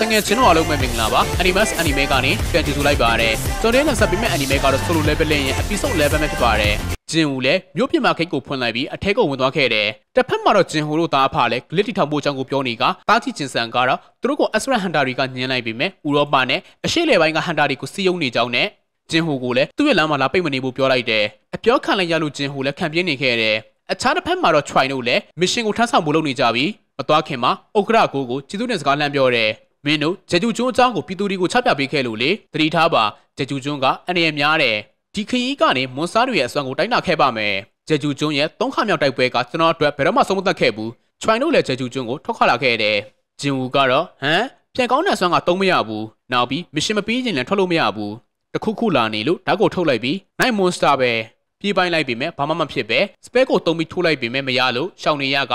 တငယ်ချင်းတို့အားလုံးပဲမင်္ဂလာပါ Animax Anime ကနေပြန်ကြည့်ဆိုလိုက်ပါရစေကျွန်တော်လည်းဆက်ပေးမယ့် Anime ကတော့ Solo Leveling ရဲ့ Episode 11ပဲဖြစ်ပါတယ်ဂျင်ဟူလည်းမြို့ပြင်မှာခိတ်ကိုဖွင့်လိုက်ပြီးအထက်ကိုဝင်သွားခဲ့တယ်။တစ်ဖက်မှာတော့ဂျင်ဟူတို့သားအဖလည်းဂလစ်တီထောင်ဖို့အကြောင်းကိုပြောနေကတားချီဂျင်ဆန်ကတော့သူတို့ကိုအက်စရဟန်တာရီကညှင်းလိုက်ပြီးမဲ့ဥရောပနဲ့အရှေ့လေပိုင်းကဟန်တာရီကိုစီးယုံနေကြောင်းနဲ့ဂျင်ဟူကိုလည်းသူ့ရဲ့လမ်းမှာလာပိတ်မနေဖို့ပြောလိုက်တယ်။အပြောခံလိုက်ရလို့ဂျင်ဟူလည်းခံပြင်းနေခဲ့တယ်။အခြားတစ်ဖက်မှာတော့ Try တို့လည်းမစ်ရှင်ကိုထမ်းဆောင်ဖို့လုပ်နေကြပြီးမသွားခင်မှာဥက္ကရာကိုကိုကျေးဇူးတင်စကားလှမ်းပြောတယ်။မင်းတို့ဂျေဂျူကျွန်းအကြောင်းကိုပြည်သူတွေကိုချပြပေးခဲ့လို့လေသတိထားပါဂျေဂျူကျွန်းကအန္တရာယ်များတယ်ဒီခရီးကနေမွန်စားတွေရဲ့အစွမ်းကိုတိုင်းတာခဲ့ပါမယ်ဂျေဂျူကျွန်းရဲ့၃ခါမြောက်တိုက်ပွဲကကျွန်တော်အတွက်ဘယ်တော့မှဆုံးမသတ်ခဲ့ဘူးချွိုင်တို့လည်းဂျေဂျူကျွန်းကိုထောက်ခလာခဲ့တယ်ဂျင်ဝူကတော့ဟမ်ပြန်ကောင်းတဲ့အစွမ်းကသုံးမရဘူးနောက်ပြီးမရှင်မပြီးရင်လည်းထွက်လို့မရဘူးတခုခုလာနေလို့ဓာတ်ကိုထုတ်လိုက်ပြီးနိုင်မွန်စတာပဲပြေးပိုင်းလိုက်ပြီမဲ့ဘာမှမဖြစ်ပဲစပဲကိုတုံးပြီးထိုးလိုက်ပြီမဲ့မရလို့ရှောင်နေရက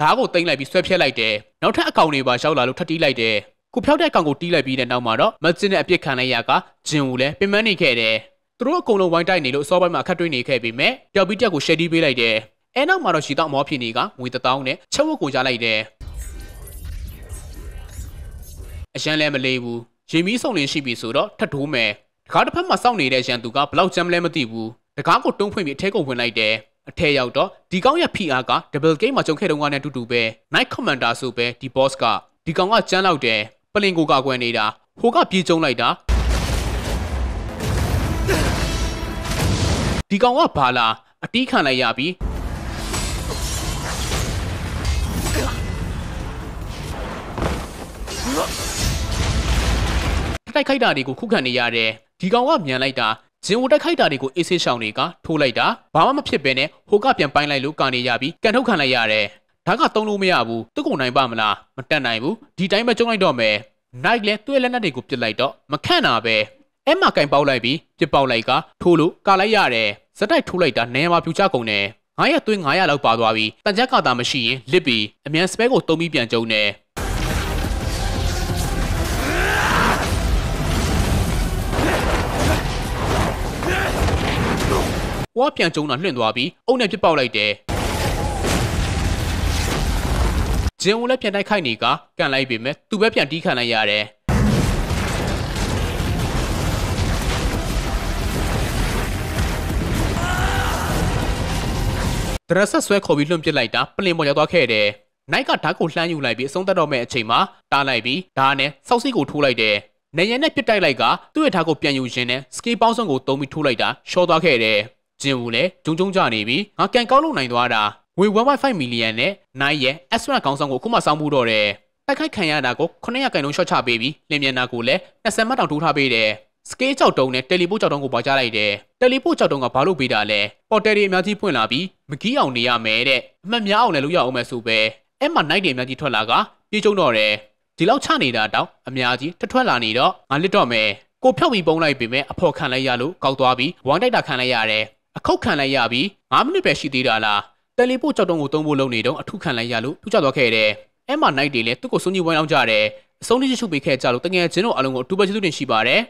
ဓားကိုတိမ့်လိုက်ပြီးဆွဲဖြတ်လိုက်တယ်နောက်ထပ်အကောင်တွေပါရောက်လာလို့ထပ်တီးလိုက်တယ်ကိုဖျောက်တဲ့အကောင်ကိုတီးလိုက်ပြီးတဲ့နောက်မှာတော့မတ်စ်နဲ့အပြစ်ခံလိုက်ရကဂျင်ကိုလည်းပင်ပန်းနေခဲ့တယ်သူတို့အကုန်လုံးဝိုင်းတိုက်နေလို့အစောပိုင်းမှာအခက်တွေ့နေခဲ့ပေမဲ့တယောက်ပြီးတယောက်ကိုရှယ်တီးပေးလိုက်တယ်အဲနောက်မှာတော့ရှီတော့မောဖြစ်နေကငွေ1000နဲ့ချက်ဝတ်ကိုရလိုက်တယ်အရန်လည်းမလေးဘူးရေမီးဆုံလင်းရှိပြီဆိုတော့ထတ်ထိုးမယ်တကားတစ်ဖက်မှာစောင့်နေတဲ့ရန်သူကဘလောက်ကြမ်းလဲမသိဘူးတကားကိုတုံးဖွင့်ပြီးအထဲကိုဝင်လိုက်တယ်အထက်ရောက်တော့ဒီကောင်ရဲ့ PR က double game မှာကြုံခဲ့တုန်းကနဲ့အတူတူပဲ night commander ဆိုပဲဒီ boss ကဒီကောင်ကကြမ်းလောက်တယ်ပလင်ကိုကကွယ်နေတာဟိုကပြေးကျုံလိုက်တာဒီကောင်ကဘာလာ အတီးခံလိုက်ရပြီတိုက်ခိုက်တာတွေကိုခုခံနေရတယ်ဒီကောင်ကမြန်လိုက်တာဂျင်ဝတိုက်ခိုက်တာတွေကိုအေးဆေးရှောင်တွေကထိုးလိုက်တာဘာမှမဖြစ်ဘဲနဲ့ဟိုကပြန်ပိုင်းလိုက်လို့ကာနေရပြီးကန်ထုတ်ခံလိုက်ရတယ်ဒါကတုံးလို့မရဘူးသူကုန်နိုင်ပါမလားမတက်နိုင်ဘူးဒီတိုင်းပဲကျုံလိုက်တော့မယ် night လဲသူ့ရဲ့လက်နက်တွေကိုပြစ်လိုက်တော့မခန့်တာပဲအဲ့မှာကင်ပေါက်လိုက်ပြီးပြစ်ပေါက်လိုက်ကထိုးလို့ကာလိုက်ရတယ်ဇက်တိုက်ထိုးလိုက်တာနည်းမှာပြူချကုန်တယ်900သွင်း900လောက်ပါသွားပြီးတန်ကြက်ကတာမရှိရင်လစ်ပြီးအမြန်စပဲကိုတုံးပြီးပြန်ကျုံတယ်ဝါပြန်ကျုံတာလွင့်သွားပြီးအုံနဲ့ပြစ်ပေါက်လိုက်တယ်ဂျင်ဦးလည်းပြန်တိုက်ခိုက်နေကကန်လိုက်ပေမဲ့သူပဲပြန်တီးခံလိုက်ရတယ်ဒရဆက်ဆွဲခေါ်ပြီးလွန့်ပစ်လိုက်တာပလင်ပေါ်ရောက်သွားခဲ့တယ်။နိုင်ကဓာတ်ကိုလှမ်းယူလိုက်ပြီးအဆုံးသတ်တော့မဲ့အချိန်မှာတားလိုက်ပြီးဓာတ်နဲ့စောက်စီကိုထိုးလိုက်တယ်။နေရံနဲ့ပြစ်တိုက်လိုက်ကသူ့ရဲ့ဓာတ်ကိုပြန်ယူခြင်းနဲ့စကေးပေါင်းစုံကိုသုံးပြီးထိုးလိုက်တာရှော့သွားခဲ့တယ်။ဂျင်ဝူလည်းဂျုံဂျုံကြနေပြီးငါကန်ကောက်လုပ်နိုင်သွားတာငွေ1.5မီလီယံနဲ့နိုင်ရဲ့ Astra ခေါင်းဆောင်ကိုအခုမှစောင်းမှုတော့တယ်တိုက်ခိုက်ခံရတာကို900ကန်လုံးရှော့ချပေးပြီးလင်မြန်နာကိုလည်း20မတ်တောင်ထိုးထားပေးတယ်စကေးကြောက်တုံးနဲ့တယ်လီပို့ကြောက်တုံးကိုပေါ်ချလိုက်တယ်တယ်လီပို့ကြောက်တုံးကဘာလို့ပေးတာလဲပေါ်တယ်တွေအများကြီးဖွင့်လာပြီးမကြီးအောင်နေရမယ်တဲ့အမှတ်များအောင်လည်းလုပ်ရအောင်မယ်ဆိုပဲအဲ့မှာနိုင်တယ်အများကြီးထွက်လာကပြေကျုံတော့တယ်ဒီလောက်ချနေတာတောင်အများကြီးထွက်ထွက်လာနေတော့ငါလစ်တော့မယ်ကိုဖြောက်ပြီးပုံလိုက်ပေမဲ့အဖော်ခံလိုက်ရလို့ကောက်သွားပြီးဝိုင်းတိုက်တာခံလိုက်ရတယ်ခုတ်ခံလိုက်ရပြီး9မိနစ်ပဲရှိသေးတာလားတယ်လီပို့ကြောက်တုံးကိုသုံးဖို့လုပ်နေတော့အထုခံလိုက်ရလို့ပြုတ်ကျသွားခဲ့တယ်။အဲ့မှာ night တွေလည်းသူ့ကိုစုံကြီးဝိုင်းအောင်ကြတယ်။အဆုံးထိရရှိပေးခဲ့ကြလို့တကယ်ချင်းတို့အလုံးကိုအတူပဲကျေးဇူးတင်ရှိပါတယ်